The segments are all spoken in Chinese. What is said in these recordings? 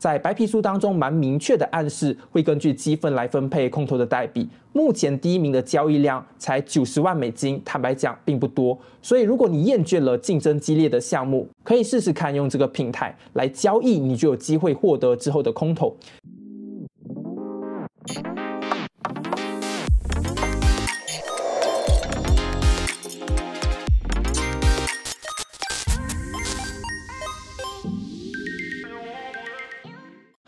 在白皮书当中蛮明确的暗示，会根据积分来分配空头的代币。目前第一名的交易量才九十万美金，坦白讲并不多。所以，如果你厌倦了竞争激烈的项目，可以试试看用这个平台来交易，你就有机会获得之后的空头。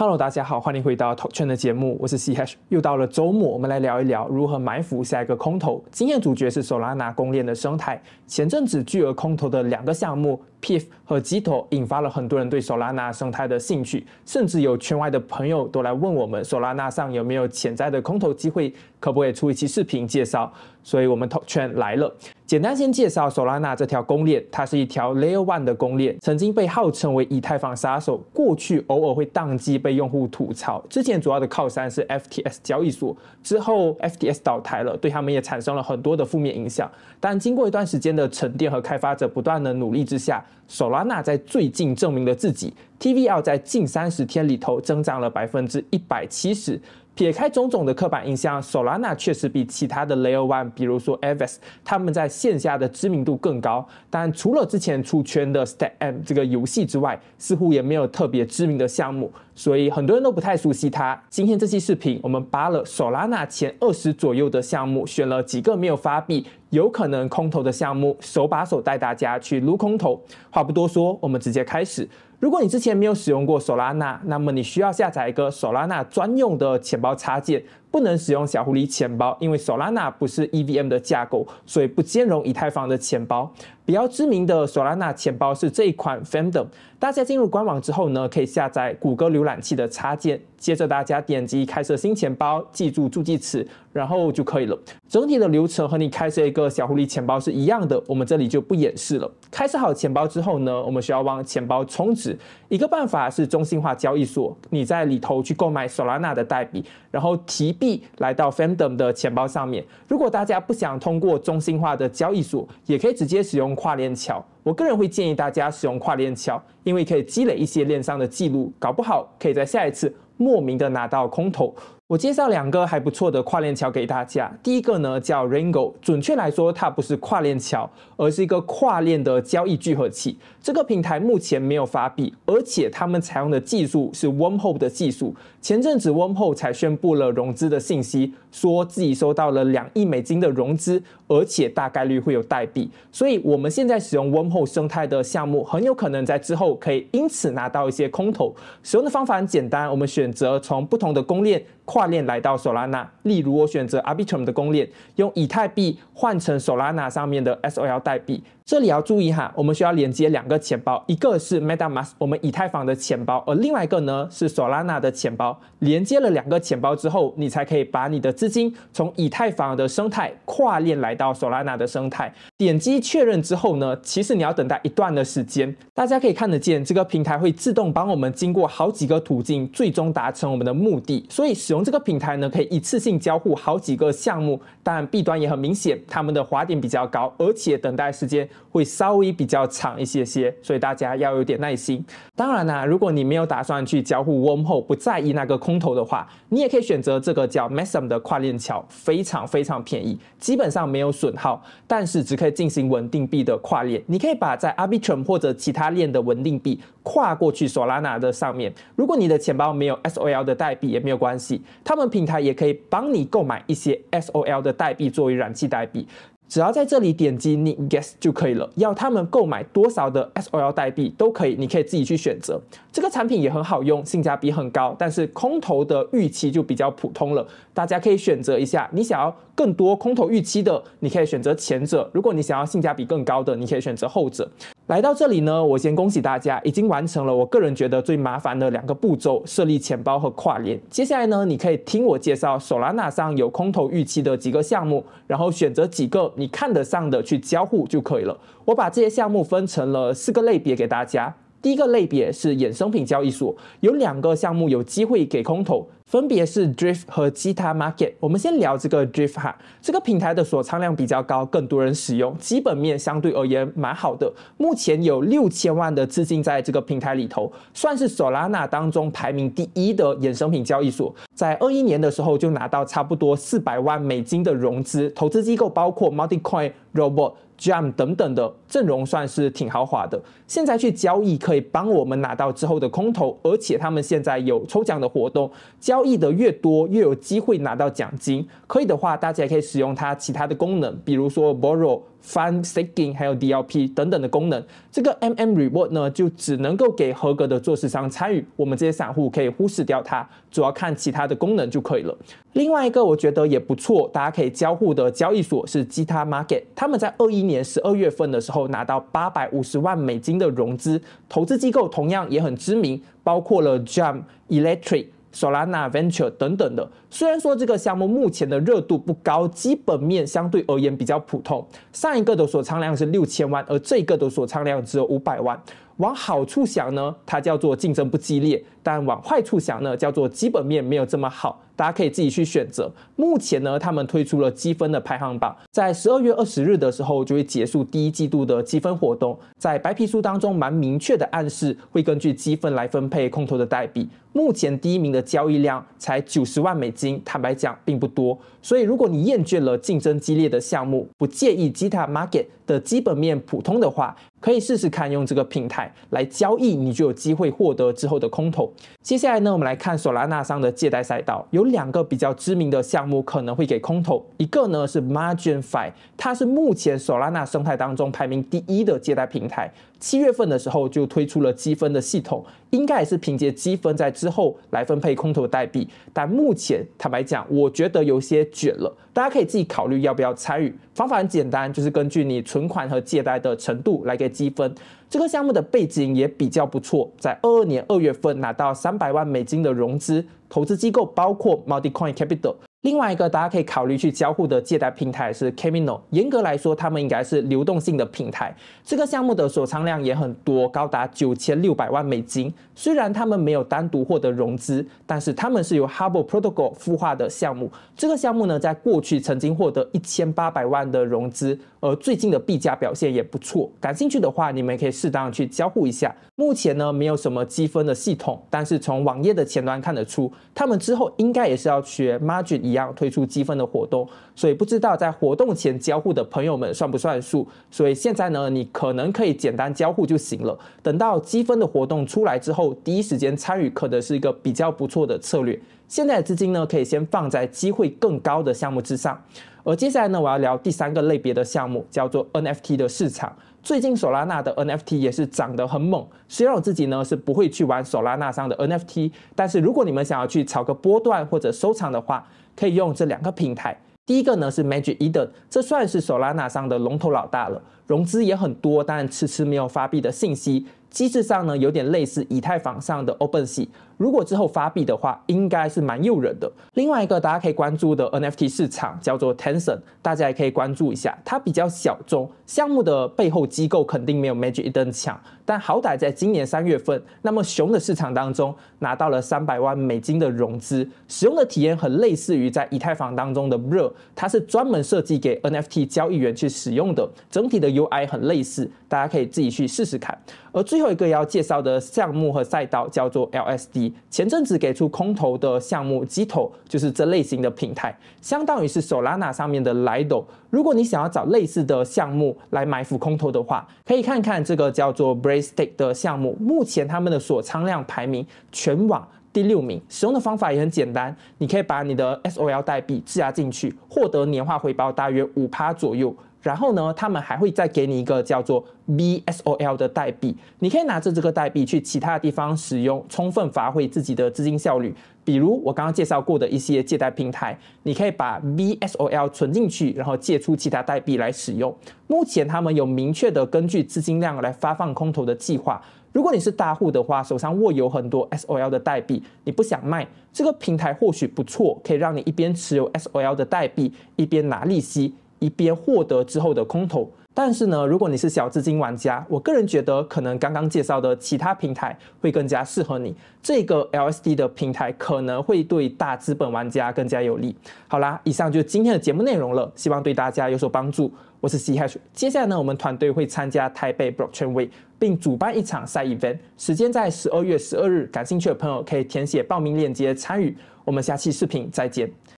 Hello，大家好，欢迎回到投圈的节目，我是 CH。又到了周末，我们来聊一聊如何埋伏下一个空头。今天主角是 a 拉拿公链的生态，前阵子巨额空头的两个项目。P f 和 GTO 引发了很多人对 Solana 生态的兴趣，甚至有圈外的朋友都来问我们 Solana 上有没有潜在的空投机会，可不可以出一期视频介绍？所以，我们头圈来了。简单先介绍 Solana 这条公链，它是一条 Layer One 的公链，曾经被号称为以太坊杀手，过去偶尔会宕机被用户吐槽。之前主要的靠山是 FTS 交易所，之后 FTS 倒台了，对他们也产生了很多的负面影响。但经过一段时间的沉淀和开发者不断的努力之下，索拉纳在最近证明了自己，TVL 在近三十天里头增长了百分之一百七十。撇开种种的刻板印象，索拉 a 确实比其他的 Layer One，比如说 Evos，他们在线下的知名度更高。但除了之前出圈的 s t e p M 这个游戏之外，似乎也没有特别知名的项目，所以很多人都不太熟悉它。今天这期视频，我们扒了索拉 a 前二十左右的项目，选了几个没有发币、有可能空投的项目，手把手带大家去撸空投。话不多说，我们直接开始。如果你之前没有使用过索拉纳，那么你需要下载一个索拉纳专用的钱包插件。不能使用小狐狸钱包，因为 Solana 不是 EVM 的架构，所以不兼容以太坊的钱包。比较知名的 Solana 钱包是这一款 f a n d o m 大家进入官网之后呢，可以下载谷歌浏览器的插件，接着大家点击开设新钱包，记住助记词，然后就可以了。整体的流程和你开设一个小狐狸钱包是一样的，我们这里就不演示了。开设好钱包之后呢，我们需要往钱包充值。一个办法是中心化交易所，你在里头去购买 Solana 的代币，然后提。币来到 f a n d o m 的钱包上面。如果大家不想通过中心化的交易所，也可以直接使用跨链桥。我个人会建议大家使用跨链桥，因为可以积累一些链上的记录，搞不好可以在下一次莫名的拿到空投。我介绍两个还不错的跨链桥给大家。第一个呢叫 Rango，准确来说它不是跨链桥，而是一个跨链的交易聚合器。这个平台目前没有发币，而且他们采用的技术是 o n m h o p e 的技术。前阵子 o n m h o p e 才宣布了融资的信息，说自己收到了两亿美金的融资，而且大概率会有代币。所以我们现在使用 o n m h o p e 生态的项目，很有可能在之后可以因此拿到一些空投。使用的方法很简单，我们选择从不同的公链。跨链来到 Solana，例如我选择 Arbitrum 的公链，用以太币换成 Solana 上面的 SOL 代币。这里要注意哈，我们需要连接两个钱包，一个是 MetaMask 我们以太坊的钱包，而另外一个呢是 Solana 的钱包。连接了两个钱包之后，你才可以把你的资金从以太坊的生态跨链来到 Solana 的生态。点击确认之后呢，其实你要等待一段的时间。大家可以看得见，这个平台会自动帮我们经过好几个途径，最终达成我们的目的。所以使用。这个平台呢，可以一次性交互好几个项目，但弊端也很明显，他们的滑点比较高，而且等待时间会稍微比较长一些些，所以大家要有点耐心。当然啦，如果你没有打算去交互 w a r m h o 不在意那个空投的话，你也可以选择这个叫 m a s s m 的跨链桥，非常非常便宜，基本上没有损耗，但是只可以进行稳定币的跨链。你可以把在 Arbitrum 或者其他链的稳定币跨过去 Solana 的上面。如果你的钱包没有 SOL 的代币也没有关系。他们平台也可以帮你购买一些 SOL 的代币作为燃气代币，只要在这里点击你 guess 就可以了。要他们购买多少的 SOL 代币都可以，你可以自己去选择。这个产品也很好用，性价比很高，但是空头的预期就比较普通了。大家可以选择一下，你想要更多空头预期的，你可以选择前者；如果你想要性价比更高的，你可以选择后者。来到这里呢，我先恭喜大家已经完成了我个人觉得最麻烦的两个步骤：设立钱包和跨链。接下来呢，你可以听我介绍 a 拉 a 上有空头预期的几个项目，然后选择几个你看得上的去交互就可以了。我把这些项目分成了四个类别给大家。第一个类别是衍生品交易所，有两个项目有机会给空投，分别是 Drift 和其他 Market。我们先聊这个 Drift 哈，这个平台的锁仓量比较高，更多人使用，基本面相对而言蛮好的。目前有六千万的资金在这个平台里头，算是 Solana 当中排名第一的衍生品交易所。在二一年的时候就拿到差不多四百万美金的融资，投资机构包括 m u l t i c o i n Robo、t Jam 等等的阵容算是挺豪华的。现在去交易可以帮我们拿到之后的空投，而且他们现在有抽奖的活动，交。交易的越多，越有机会拿到奖金。可以的话，大家也可以使用它其他的功能，比如说 borrow、fund seeking，还有 DLP 等等的功能。这个 MM reward 呢，就只能够给合格的做市商参与，我们这些散户可以忽视掉它，主要看其他的功能就可以了。另外一个我觉得也不错，大家可以交互的交易所是 Gita Market，他们在二一年十二月份的时候拿到八百五十万美金的融资，投资机构同样也很知名，包括了 Jump Electric。Solana venture 等等的，虽然说这个项目目前的热度不高，基本面相对而言比较普通。上一个的锁仓量是六千万，而这个的锁仓量只有五百万。往好处想呢，它叫做竞争不激烈；但往坏处想呢，叫做基本面没有这么好。大家可以自己去选择。目前呢，他们推出了积分的排行榜，在十二月二十日的时候就会结束第一季度的积分活动。在白皮书当中，蛮明确的暗示会根据积分来分配空投的代币。目前第一名的交易量才九十万美金，坦白讲并不多。所以，如果你厌倦了竞争激烈的项目，不介意 Gita Market 的基本面普通的话，可以试试看用这个平台来交易，你就有机会获得之后的空投。接下来呢，我们来看索拉纳上的借贷赛道，有两个比较知名的项目可能会给空投。一个呢是 MarginFi，它是目前索拉纳生态当中排名第一的借贷平台。七月份的时候就推出了积分的系统，应该也是凭借积分在之后来分配空投代币。但目前坦白讲，我觉得有些卷了，大家可以自己考虑要不要参与。方法很简单，就是根据你存款和借贷的程度来给。积分这个项目的背景也比较不错，在二二年二月份拿到三百万美金的融资，投资机构包括 m u l t i Coin Capital。另外一个大家可以考虑去交互的借贷平台是 Camino。严格来说，他们应该是流动性的平台。这个项目的锁仓量也很多，高达九千六百万美金。虽然他们没有单独获得融资，但是他们是由 Hub b l e Protocol 孵化的项目。这个项目呢，在过去曾经获得一千八百万的融资，而最近的币价表现也不错。感兴趣的话，你们可以适当的去交互一下。目前呢，没有什么积分的系统，但是从网页的前端看得出，他们之后应该也是要学 Margin。一样推出积分的活动，所以不知道在活动前交互的朋友们算不算数。所以现在呢，你可能可以简单交互就行了。等到积分的活动出来之后，第一时间参与可能是一个比较不错的策略。现在资金呢，可以先放在机会更高的项目之上。而接下来呢，我要聊第三个类别的项目，叫做 NFT 的市场。最近索拉纳的 NFT 也是涨得很猛。虽然我自己呢是不会去玩索拉纳上的 NFT，但是如果你们想要去炒个波段或者收藏的话，可以用这两个平台。第一个呢是 Magic Eden，这算是索拉纳上的龙头老大了。融资也很多，但迟迟没有发币的信息。机制上呢，有点类似以太坊上的 OpenSea。如果之后发币的话，应该是蛮诱人的。另外一个大家可以关注的 NFT 市场叫做 t e n s e n 大家也可以关注一下。它比较小众，项目的背后机构肯定没有 Magic Eden 强，但好歹在今年三月份，那么熊的市场当中拿到了三百万美金的融资。使用的体验很类似于在以太坊当中的 Re，它是专门设计给 NFT 交易员去使用的。整体的 UI 很类似，大家可以自己去试试看。而最后一个要介绍的项目和赛道叫做 LSD，前阵子给出空投的项目，机 o 就是这类型的平台，相当于是 Solana 上面的莱斗。如果你想要找类似的项目来埋伏空投的话，可以看看这个叫做 BraceTake 的项目，目前他们的锁仓量排名全网第六名。使用的方法也很简单，你可以把你的 SOL 代币质押进去，获得年化回报大约五趴左右。然后呢，他们还会再给你一个叫做 B S O L 的代币，你可以拿着这个代币去其他地方使用，充分发挥自己的资金效率。比如我刚刚介绍过的一些借贷平台，你可以把 B S O L 存进去，然后借出其他代币来使用。目前他们有明确的根据资金量来发放空投的计划。如果你是大户的话，手上握有很多 S O L 的代币，你不想卖，这个平台或许不错，可以让你一边持有 S O L 的代币，一边拿利息。一边获得之后的空投，但是呢，如果你是小资金玩家，我个人觉得可能刚刚介绍的其他平台会更加适合你。这个 LSD 的平台可能会对大资本玩家更加有利。好啦，以上就是今天的节目内容了，希望对大家有所帮助。我是 C H，接下来呢，我们团队会参加台北 Blockchain Week，并主办一场赛 event，时间在十二月十二日，感兴趣的朋友可以填写报名链接参与。我们下期视频再见。